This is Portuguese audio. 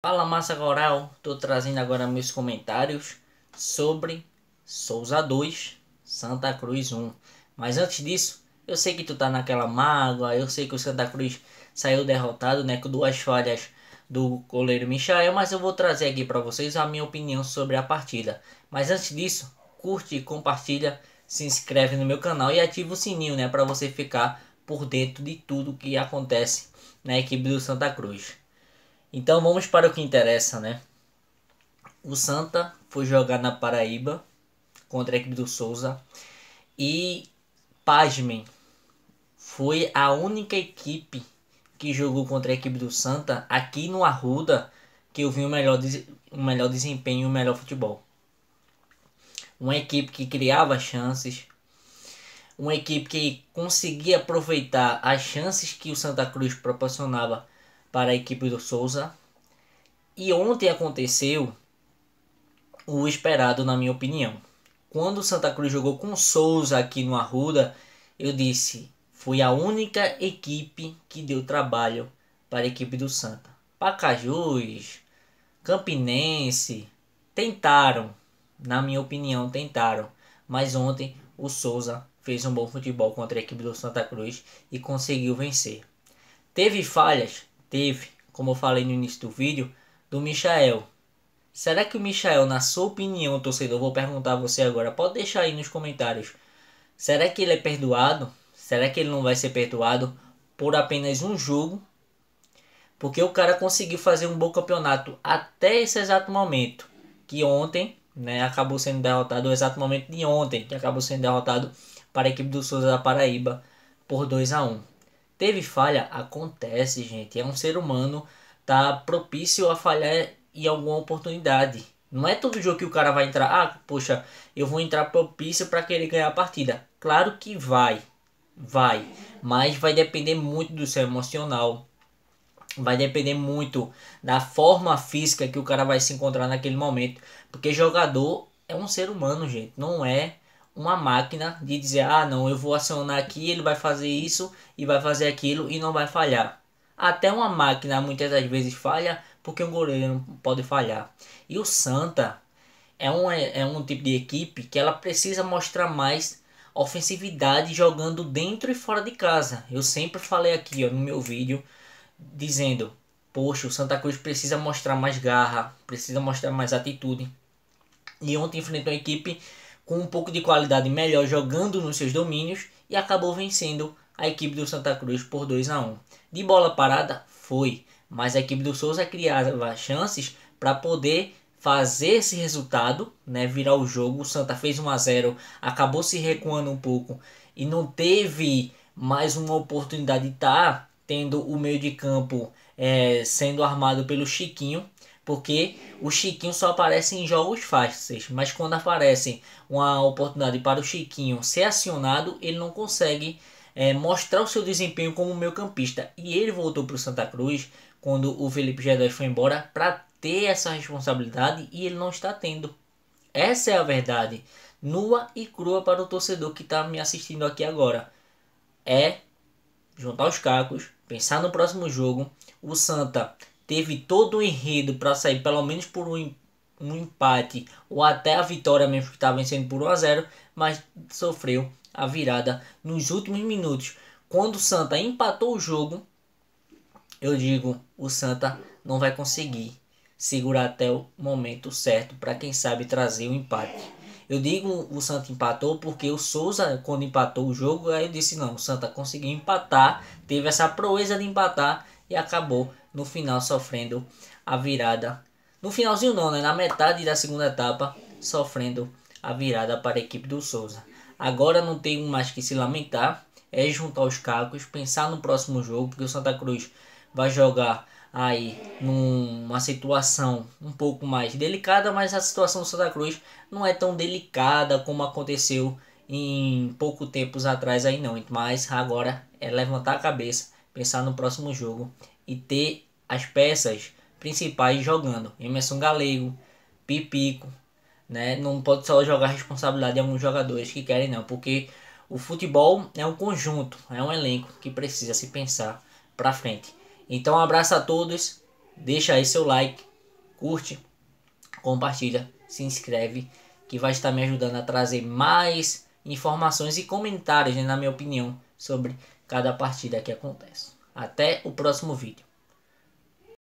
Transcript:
Fala massa coral, tô trazendo agora meus comentários sobre Souza 2, Santa Cruz 1. Mas antes disso, eu sei que tu tá naquela mágoa, eu sei que o Santa Cruz saiu derrotado, né, com duas falhas do goleiro Michael, mas eu vou trazer aqui para vocês a minha opinião sobre a partida. Mas antes disso, curte, compartilha, se inscreve no meu canal e ativa o sininho, né, para você ficar por dentro de tudo que acontece na equipe do Santa Cruz. Então vamos para o que interessa, né? O Santa foi jogar na Paraíba contra a equipe do Souza e pasmem, foi a única equipe que jogou contra a equipe do Santa aqui no Arruda que eu vi o melhor, o melhor desempenho e o melhor futebol. Uma equipe que criava chances, uma equipe que conseguia aproveitar as chances que o Santa Cruz proporcionava para a equipe do Souza. E ontem aconteceu o esperado, na minha opinião. Quando o Santa Cruz jogou com o Souza aqui no Arruda, eu disse: foi a única equipe que deu trabalho para a equipe do Santa. Pacajus, Campinense, tentaram, na minha opinião, tentaram. Mas ontem o Souza fez um bom futebol contra a equipe do Santa Cruz e conseguiu vencer. Teve falhas? teve, como eu falei no início do vídeo, do Michael. Será que o Michael, na sua opinião, torcedor, vou perguntar a você agora, pode deixar aí nos comentários. Será que ele é perdoado? Será que ele não vai ser perdoado por apenas um jogo? Porque o cara conseguiu fazer um bom campeonato até esse exato momento. Que ontem, né, acabou sendo derrotado, o exato momento de ontem, que acabou sendo derrotado para a equipe do Souza da Paraíba por 2 a 1 Teve falha? Acontece, gente. É um ser humano, tá propício a falhar em alguma oportunidade. Não é todo jogo que o cara vai entrar, ah, poxa, eu vou entrar propício para querer ganhar a partida. Claro que vai, vai, mas vai depender muito do seu emocional. Vai depender muito da forma física que o cara vai se encontrar naquele momento, porque jogador é um ser humano, gente, não é uma máquina de dizer, ah não, eu vou acionar aqui, ele vai fazer isso e vai fazer aquilo e não vai falhar. Até uma máquina muitas das vezes falha porque um goleiro pode falhar. E o Santa é um, é um tipo de equipe que ela precisa mostrar mais ofensividade jogando dentro e fora de casa. Eu sempre falei aqui ó, no meu vídeo dizendo, poxa, o Santa Cruz precisa mostrar mais garra, precisa mostrar mais atitude. E ontem enfrentou a equipe com um pouco de qualidade melhor jogando nos seus domínios e acabou vencendo a equipe do Santa Cruz por 2 a 1. De bola parada foi, mas a equipe do Souza criava chances para poder fazer esse resultado, né, virar o jogo. O Santa fez 1 a 0, acabou se recuando um pouco e não teve mais uma oportunidade de estar tá tendo o meio de campo é, sendo armado pelo Chiquinho, porque o Chiquinho só aparece em jogos fáceis, mas quando aparece uma oportunidade para o Chiquinho ser acionado, ele não consegue é, mostrar o seu desempenho como meio-campista. E ele voltou para o Santa Cruz quando o Felipe G2 foi embora para ter essa responsabilidade e ele não está tendo. Essa é a verdade, nua e crua para o torcedor que está me assistindo aqui agora. É juntar os cacos, pensar no próximo jogo. O Santa teve todo o enredo para sair pelo menos por um, um empate ou até a vitória mesmo que estava vencendo por 1 a 0, mas sofreu a virada nos últimos minutos. Quando o Santa empatou o jogo, eu digo, o Santa não vai conseguir segurar até o momento certo para quem sabe trazer o empate. Eu digo o Santa empatou porque o Souza, quando empatou o jogo, aí eu disse: não, o Santa conseguiu empatar, teve essa proeza de empatar e acabou no final sofrendo a virada. No finalzinho não, né? na metade da segunda etapa, sofrendo a virada para a equipe do Souza. Agora não tem mais que se lamentar, é juntar os cacos, pensar no próximo jogo, porque o Santa Cruz vai jogar aí numa situação um pouco mais delicada, mas a situação do Santa Cruz não é tão delicada como aconteceu em pouco tempos atrás aí não, mas agora é levantar a cabeça pensar no próximo jogo e ter as peças principais jogando. Emerson Galego, Pipico, né? Não pode só jogar responsabilidade de alguns jogadores que querem não, porque o futebol é um conjunto, é um elenco que precisa se pensar para frente. Então, um abraço a todos, deixa aí seu like, curte, compartilha, se inscreve, que vai estar me ajudando a trazer mais informações e comentários, né, na minha opinião, sobre cada partida que acontece. Até o próximo vídeo.